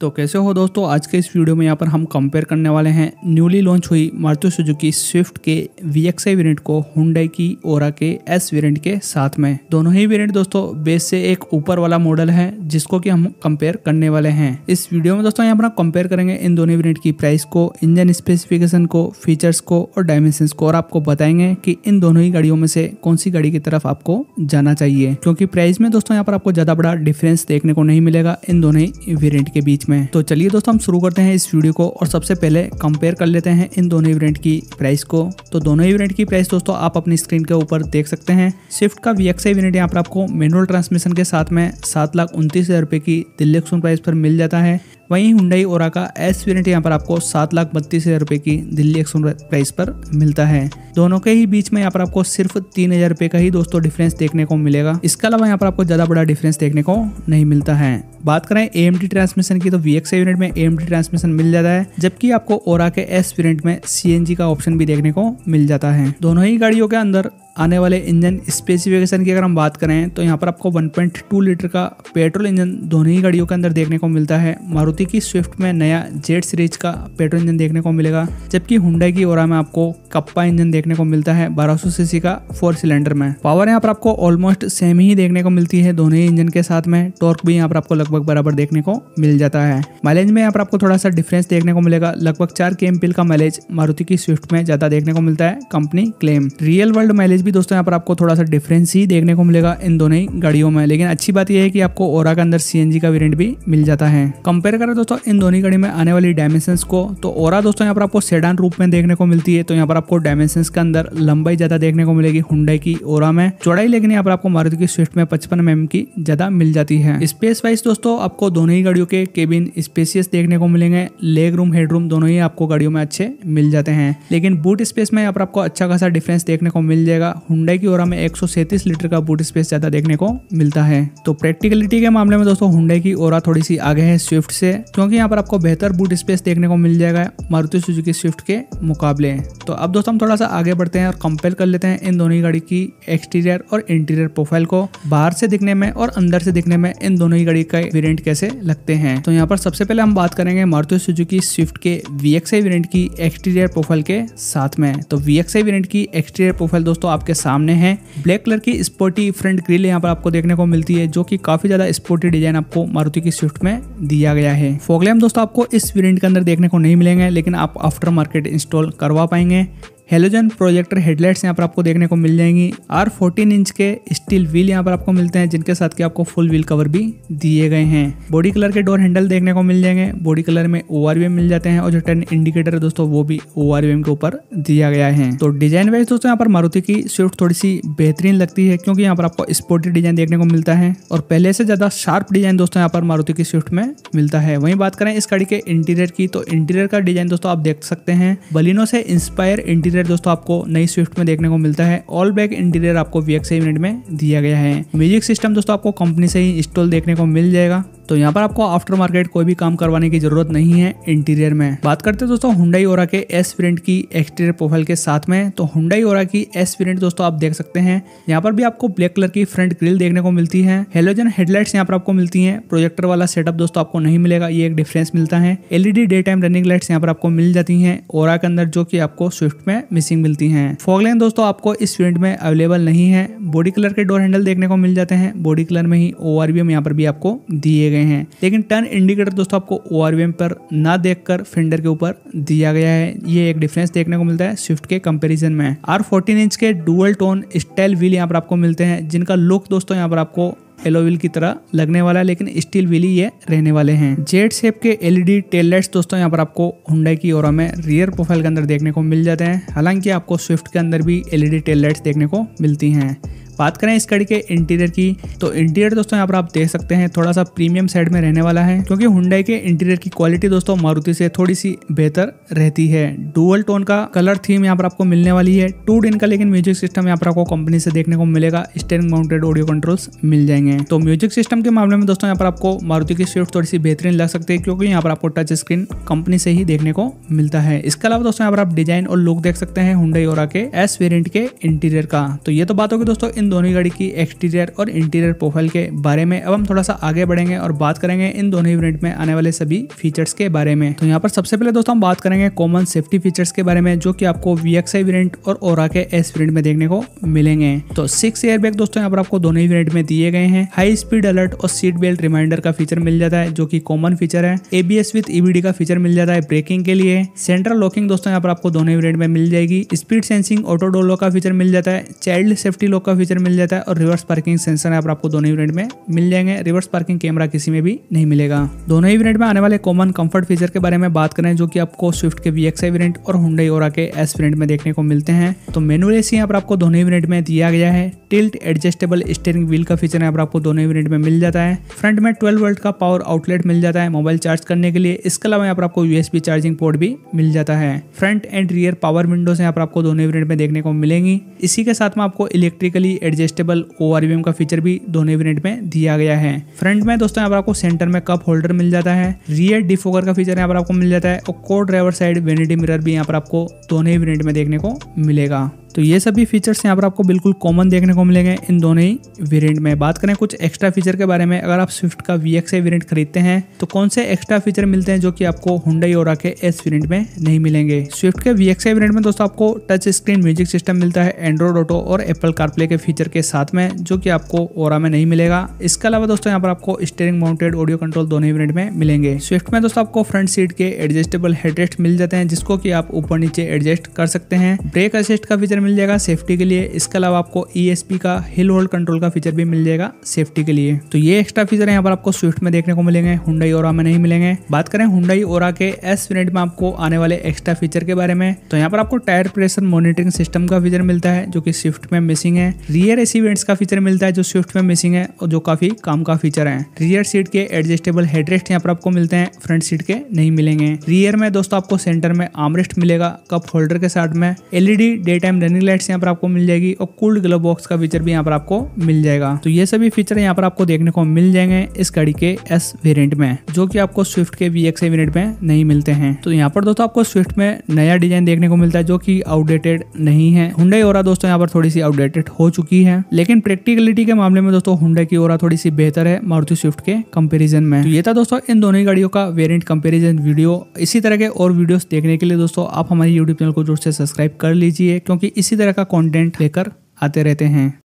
तो कैसे हो दोस्तों आज के इस वीडियो में यहाँ पर हम कंपेयर करने वाले हैं न्यूली लॉन्च हुई मारुति सुजुकी स्विफ्ट के वी वेरियंट को हुंडई की ओरा के एस वेरियंट के साथ में दोनों ही वेरियंट दोस्तों बेस से एक ऊपर वाला मॉडल है जिसको कि हम कंपेयर करने वाले हैं इस वीडियो में दोस्तों यहाँ पर कंपेयर करेंगे इन दोनों वेरियंट की प्राइस को इंजन स्पेसिफिकेशन को फीचर्स को और डायमेंशन को और आपको बताएंगे की इन दोनों ही गाड़ियों में से कौन सी गाड़ी की तरफ आपको जाना चाहिए क्योंकि प्राइस में दोस्तों यहाँ पर आपको ज्यादा बड़ा डिफरेंस देखने को नहीं मिलेगा इन दोनों ही वेरियंट के बीच में तो चलिए दोस्तों हम शुरू करते हैं इस वीडियो को और सबसे पहले कंपेयर कर लेते हैं इन दोनों इवेंट की प्राइस को तो दोनों इवेंट की प्राइस दोस्तों आप अपनी स्क्रीन के ऊपर देख सकते हैं स्विफ्ट का वी इवेंट यहाँ पर आपको मेनुअल ट्रांसमिशन के साथ में सात लाख उनतीस हजार रुपए की दिल्ली प्राइस पर मिल जाता है वहीं हुंडई ओरा का एस वेरियंट यहाँ पर आपको सात लाख बत्तीस हज़ार रुपए की दिल्ली एक्सोन प्राइस पर मिलता है दोनों के ही बीच में यहाँ पर आपको सिर्फ तीन हज़ार रुपये का ही दोस्तों डिफरेंस देखने को मिलेगा इसके अलावा यहाँ पर आपको ज़्यादा बड़ा डिफरेंस देखने को नहीं मिलता है बात करें ए ट्रांसमिशन की तो वी यूनिट में ए ट्रांसमिशन मिल जाता है जबकि आपको ओरा के एस वेरियंट में सी का ऑप्शन भी देखने को मिल जाता है दोनों ही गाड़ियों के अंदर आने वाले इंजन स्पेसिफिकेशन की अगर हम बात करें तो यहाँ पर आपको 1.2 लीटर का पेट्रोल इंजन दोनों ही गाड़ियों के अंदर देखने को मिलता है मारुति की स्विफ्ट में नया जेट सीरीज का पेट्रोल इंजन देखने को मिलेगा जबकि हुडा की ओरा में आपको कप्पा इंजन देखने को मिलता है बारह सीसी का फोर सिलेंडर में पावर यहाँ पर आपको ऑलमोस्ट सेम ही देखने को मिलती है दोनों ही इंजन के साथ में टॉर्क भी यहाँ पर आपको लगभग बराबर देखने को मिल जाता है माइलेज में यहाँ पर आपको थोड़ा सा डिफरेंस देखने को मिलेगा लगभग चार के का माइलेज मारुति की स्विफ्ट में ज्यादा देखने को मिलता है company claim real world mileage भी दोस्तों यहाँ पर आपको थोड़ा सा डिफरेंस ही देखने को मिलेगा इन दोनों ही गाड़ियों में लेकिन अच्छी बात यह है कि आपको ओरा के अंदर सी का वेरियंट भी मिल जाता है कंपेयर करें दोस्तों इन दोनों गाड़ी में आने वाली डायमेंशन को तो ओरा दोस्तों यहाँ पर आपको सेडान रूप में देखने को मिलती है तो यहाँ पर आपको डायमेंशन के अंदर लंबाई ज्यादा देखने को मिलेगी हुडाई की ओरा में चौड़ाई लेकिन यहाँ पर आपको मारुति की स्विफ्ट में पचपन एम mm की ज्यादा मिल जाती है स्पेस वाइज दोस्तों आपको दोनों ही गाड़ियों के केबिन स्पेसियस देखने को मिलेंगे लेग रूम हेड रूम दोनों ही आपको गाड़ियों में अच्छे मिल जाते हैं लेकिन बूट स्पेस में यहाँ पर आपको अच्छा खासा डिफरेंस देखने को मिल जाएगा हुंडई की ओर हमें एक लीटर का बूट स्पेस ज़्यादा देखने को मिलता है तो प्रैक्टिकलिटी के मामले में दोस्तों हुंडई की ओर थोड़ी सी आगे है स्विफ्ट से क्योंकि यहाँ पर आपको बेहतर बूट स्पेस देखने को मिल जाएगा मारुति सुजुकी स्विफ्ट के मुकाबले तो अब दोस्तों हम थोड़ा सा आगे बढ़ते हैं और कंपेयर कर लेते हैं इन दोनों ही गाड़ी की एक्सटीरियर और इंटीरियर प्रोफाइल को बाहर से दिखने में और अंदर से दिखने में इन दोनों ही गाड़ी का वेरियंट कैसे लगते हैं तो यहाँ पर सबसे पहले हम बात करेंगे मारुति सुजुकी स्विफ्ट के वी एक्स की एक्सटीरियर प्रोफाइल के साथ में तो वी एक्स की एक्सटीरियर प्रोफाइल दोस्तों आपके आपके सामने है ब्लैक कलर की स्पोर्टी फ्रंट ग्रिल यहाँ पर आपको देखने को मिलती है जो कि काफी ज्यादा स्पोर्टी डिजाइन आपको मारुति की स्विफ्ट में दिया गया है फोगलैम दोस्तों आपको इस वेरियंट के अंदर देखने को नहीं मिलेंगे लेकिन आप आफ्टर मार्केट इंस्टॉल करवा पाएंगे हेलोजन प्रोजेक्टर हेडलाइट्स यहाँ पर आपको देखने को मिल जाएंगी आर फोर्टीन इंच के स्टील व्हील यहाँ पर आपको मिलते हैं जिनके साथ के आपको फुल व्हील कवर भी दिए गए हैं बॉडी कलर के डोर हैंडल देखने को मिल जाएंगे बॉडी कलर में ओ मिल जाते हैं और जो टर्न इंडिकेटर है दोस्तों वो भी ओ के ऊपर दिया गया है तो डिजाइन वाइज दोस्तों यहाँ पर मारुति की स्विफ्ट थोड़ी सी बेहतरीन लगती है क्योंकि यहाँ पर आपको स्पोर्टी डिजाइन देखने को मिलता है और पहले से ज्यादा शार्प डिजाइन दोस्तों यहाँ पर मारुति की स्विफ्ट में मिलता है वहीं बात करें इस गाड़ी के इंटीरियर की तो इंटीरियर का डिजाइन दोस्तों आप देख सकते हैं बलिनो से इंस्पायर इंटीरियर इंटीरियर दोस्तों आपको नई स्विफ्ट में देखने को मिलता है ऑल ब्लैक इंटीरियर आपको वी एक्स यूनिट में दिया गया है म्यूजिक सिस्टम दोस्तों आपको कंपनी से ही इंस्टॉल देखने को मिल जाएगा तो यहाँ पर आपको आफ्टर मार्केट कोई भी काम करवाने की जरूरत नहीं है इंटीरियर में बात करते हैं दोस्तों हुडाई ओरा के एस प्रिंट की एक्सटीरियर प्रोफाइल के साथ में तो हुडाई ओरा की एस प्रिंट दोस्तों आप देख सकते हैं यहाँ पर भी आपको ब्लैक कलर की फ्रंट ग्रिल देखने को मिलती है हेलोजन हेडलाइट्स यहाँ पर आपको मिलती है प्रोजेक्टर वाला सेटअप दोस्तों आपको नहीं मिलेगा ये एक डिफरेंस मिलता है LED day time running lights यहाँ पर आपको मिल जाती है ओरा के अंदर जो की आपको स्विफ्ट में मिसिंग मिलती है फॉगलाइन दोस्तों आपको इस प्रिंट में अवेलेबल नहीं है बॉडी कलर के डोर हैंडल देखने को मिल जाते हैं बॉडी कलर में ही ओ आरबीएम यहाँ पर भी आपको दिए गए गए हैं लेकिन टर्न इंडिकेटर दोस्तों आपको ओ पर ना देख फेंडर के ऊपर दिया गया है ये एक डिफरेंस देखने को मिलता है स्विफ्ट के कंपेरिजन में आर फोर्टीन इंच के डुअल टोन स्टाइल व्हील यहाँ पर आपको मिलते हैं जिनका लुक दोस्तों यहाँ पर आपको एलो व्हील की तरह लगने वाला है लेकिन स्टील व्हील ही ये रहने वाले हैं जेड शेप के एलईडी टेल लाइट्स दोस्तों यहाँ पर आपको हुंडई की ओरा में रियर प्रोफाइल के अंदर देखने को मिल जाते हैं हालांकि आपको स्विफ्ट के अंदर भी एलईडी टेल लाइट्स देखने को मिलती हैं बात करें इस गाड़ी के इंटीरियर की तो इंटीरियर दोस्तों यहाँ पर आप देख सकते हैं थोड़ा सा प्रीमियम साइड में रहने वाला है क्योंकि हुंडई के इंटीरियर की क्वालिटी दोस्तों मारुति से थोड़ी सी बेहतर रहती है डुअल टोन का कलर थीम यहाँ पर आपको मिलने वाली है टू डिन का लेकिन म्यूजिक सिस्टम यहाँ पर आपको कंपनी से देखने को मिलेगा स्टेरिंग माउंटेड ऑडियो कंट्रोल्स मिल जाएंगे तो म्यूजिक सिस्टम के मामले में दोस्तों यहाँ पर आपको मारुति की स्विफ्ट थोड़ी सी बेहतरीन लग सकती है क्योंकि यहाँ पर आपको टच स्क्रीन कंपनी से ही देखने को मिलता है इसके अलावा दोस्तों यहाँ पर आप डिजाइन और लुक देख सकते हैं हुडाई और के एस वेरियंट के इंटीरियर का तो ये तो बात होगी दोस्तों इन दोनों गाड़ी की एक्सटीरियर और इंटीरियर प्रोफाइल के बारे में अब हम थोड़ा सा आगे बढ़ेंगे और बात करेंगे इन दोनों यूनिट में आने वाले सभी फीचर्स के बारे में तो यहाँ पर सबसे पहले दोस्तों हम बात करेंगे कॉमन सेफ्टी फीचर्स के बारे में जो की आपको वी एक्स वेरियंट और ओरा के एस वेरियंट में देखने को मिलेंगे तो सिक्स एयर बैग दोस्तों यहाँ पर आपको दोनों ही में दिए गए हैं हाई स्पीड अलर्ट और सीट बेल्ट रिमाइंडर का फीचर मिल जाता है जो की कॉमन फीचर है एबीएस विद ईबीडी का फीचर मिल जाता है ब्रेकिंग के लिए सेंट्रल लॉकिंग दोस्तों यहाँ पर आपको दोनों यूनिट में मिल जाएगी स्पीड सेंसिंग ऑटो डोलो का फीचर मिल जाता है चाइल्ड सेफ्टी लॉक का फीचर सेंसर मिल जाता है और रिवर्स पार्किंग सेंसर यहाँ पर आपको दोनों यूनिट में मिल जाएंगे रिवर्स पार्किंग कैमरा किसी में भी नहीं मिलेगा दोनों यूनिट में आने वाले कॉमन कंफर्ट फीचर के बारे में बात करें जो कि आपको स्विफ्ट के वीएक्स एक्स वेरियंट और हुडई ओरा के एस वेरियंट में देखने को मिलते हैं तो मेनुअल एसी यहाँ पर आपको दोनों यूनिट में दिया गया है टिल्ट एडजस्टेबल स्टेयरिंग व्हील का फीचर यहाँ पर आपको दोनों यूनिट में मिल जाता है फ्रंट में ट्वेल्व वोल्ट का पावर आउटलेट मिल जाता है मोबाइल चार्ज करने के लिए इसके अलावा यहाँ पर आपको यूएसबी चार्जिंग पोर्ट भी मिल जाता है front and rear power windows यहाँ पर आपको दोनों यूनिट में देखने को मिलेंगी इसी के साथ में आपको इलेक्ट्रिकली एडजस्टेबल ओ का फीचर भी दोनों वेरियंट में दिया गया है फ्रंट में दोस्तों यहाँ पर आपको सेंटर में कप होल्डर मिल जाता है रियर डिफोकर का फीचर यहाँ पर आपको मिल जाता है और को ड्राइवर साइड वेनिटी मिरर भी यहाँ पर आपको दोनों वेरियंट में देखने को मिलेगा तो ये सभी फीचर्स यहाँ पर आपको बिल्कुल कॉमन देखने को मिलेंगे इन दोनों ही वेरिएंट में बात करें कुछ एक्स्ट्रा फीचर के बारे में अगर आप स्विफ्ट का वी एक्स वेरियंट खरीदते हैं तो कौन से एक्स्ट्रा फीचर मिलते हैं जो कि आपको हुडई और के एस वेरियंट में नहीं मिलेंगे स्विफ्ट के वी एक्स में दोस्तों आपको टच स्क्रीन म्यूजिक सिस्टम मिलता है एंड्रॉइड ऑटो और एप्पल कारप्ले के फीचर के साथ में जो कि आपको ओरा में नहीं मिलेगा इसके अलावा दोस्तों यहाँ पर आपको स्टेयरिंग माउंटेड ऑडियो कंट्रोल दोनों ही वेरियंट में मिलेंगे स्विफ्ट में दोस्तों आपको फ्रंट सीट के एडजस्टेबल हेडरेस्ट मिल जाते हैं जिसको कि आप ऊपर नीचे एडजस्ट कर सकते हैं ब्रेक असिस्ट का फीचर मिल जाएगा सेफ्टी के लिए इसके अलावा आपको ई e का हिल होल्ड कंट्रोल का फीचर भी मिल जाएगा सेफ्टी के लिए तो ये एक्स्ट्रा फीचर यहाँ पर आपको स्विफ्ट में देखने को मिलेंगे हुडाई ओरा में नहीं मिलेंगे बात करें हुडाई ओरा के एस यूनिट में आपको आने वाले एक्स्ट्रा फीचर के बारे में तो यहाँ पर आपको टायर प्रेशर मॉनिटरिंग सिस्टम का फीचर मिलता है जो कि स्विफ्ट में मिसिंग है रियर एसी वेंट्स का फीचर मिलता है जो स्विफ्ट में मिसिंग है और जो काफी काम का फीचर है रियर सीट के एडजस्टेबल हेडरेस्ट यहाँ पर आपको मिलते हैं फ्रंट सीट के नहीं मिलेंगे रियर में दोस्तों आपको सेंटर में आमरेस्ट मिलेगा कप होल्डर के साथ में LED day time running lights यहाँ पर आपको मिल जाएगी और कूल्ड ग्लव बॉक्स का फीचर भी यहाँ पर आपको मिल जाएगा तो ये सभी फीचर यहाँ पर आपको देखने को मिल जाएंगे इस गाड़ी के एस वेरियंट में जो की आपको स्विफ्ट के वी एक्स में नहीं मिलते हैं तो यहाँ पर दोस्तों आपको स्विफ्ट में नया डिजाइन देखने को मिलता है जो की आउटडेटेड नहीं है हुडई और दोस्तों यहाँ पर थोड़ी सी आउटडेटेड हो चुकी है लेकिन प्रैक्टिकलिटी के मामले में दोस्तों हुडे की और थोड़ी सी बेहतर है मारुति स्विफ्ट के कंपेरिजन में तो ये था दोस्तों इन दोनों गाड़ियों का वेरियंट कंपेरिजन वीडियो इसी तरह के और वीडियोस देखने के लिए दोस्तों आप हमारे यूट्यूब चैनल को जोर से सब्सक्राइब कर लीजिए क्योंकि इसी तरह का कंटेंट लेकर आते रहते हैं